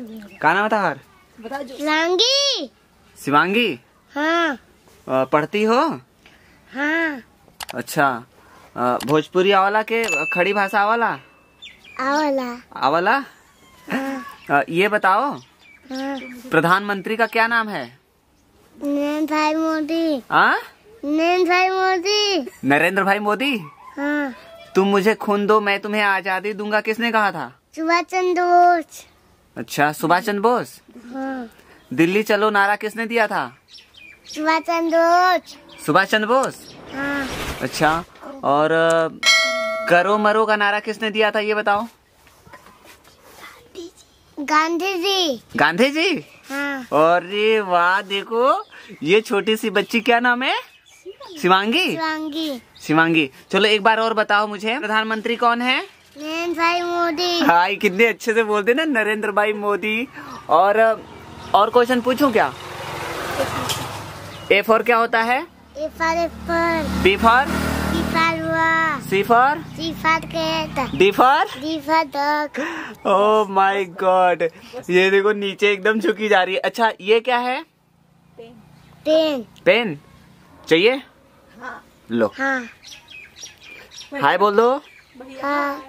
का नाम है हर शिवांगी शिवांगी हाँ पढ़ती हो हाँ अच्छा भोजपुरी आवाला के खड़ी भाषा आवाला आवाला आवाला हाँ। ये बताओ हाँ। प्रधानमंत्री का क्या नाम है नरेंद्र भाई मोदी नरेंद्र भाई मोदी नरेंद्र भाई मोदी हाँ तुम मुझे खून दो मैं तुम्हें आजादी दूंगा किसने कहा था सुभाष चंद्र बोस अच्छा सुभाष चंद्र बोस हाँ। दिल्ली चलो नारा किसने दिया था सुभाष चंद्र बोस सुभाष चंद्र बोस हाँ। अच्छा और करो मरो का नारा किसने दिया था ये बताओ गांधी जी गांधी जी और हाँ। ये वाह देखो ये छोटी सी बच्ची क्या नाम है शिवांगी शिवांगी शिवांगी चलो एक बार और बताओ मुझे प्रधानमंत्री कौन है नरेंद्र भाई मोदी हाय कितने अच्छे से बोलते ना नरेंद्र भाई मोदी और और क्वेश्चन पूछूं क्या ए फॉर क्या होता है A for apple B for B for हुआ C for C for cat D for D for dog oh my god ये देखो नीचे एकदम झुकी जा रही है अच्छा ये क्या है पेन पेन पेन चाहिए हाँ। लो हाँ हाय बोल दो हाँ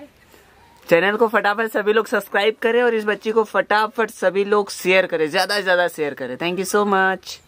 चैनल को फटाफट सभी लोग सब्सक्राइब करें और इस बच्ची को फटाफट सभी लोग शेयर करें ज्यादा से ज्यादा शेयर करें थैंक यू सो मच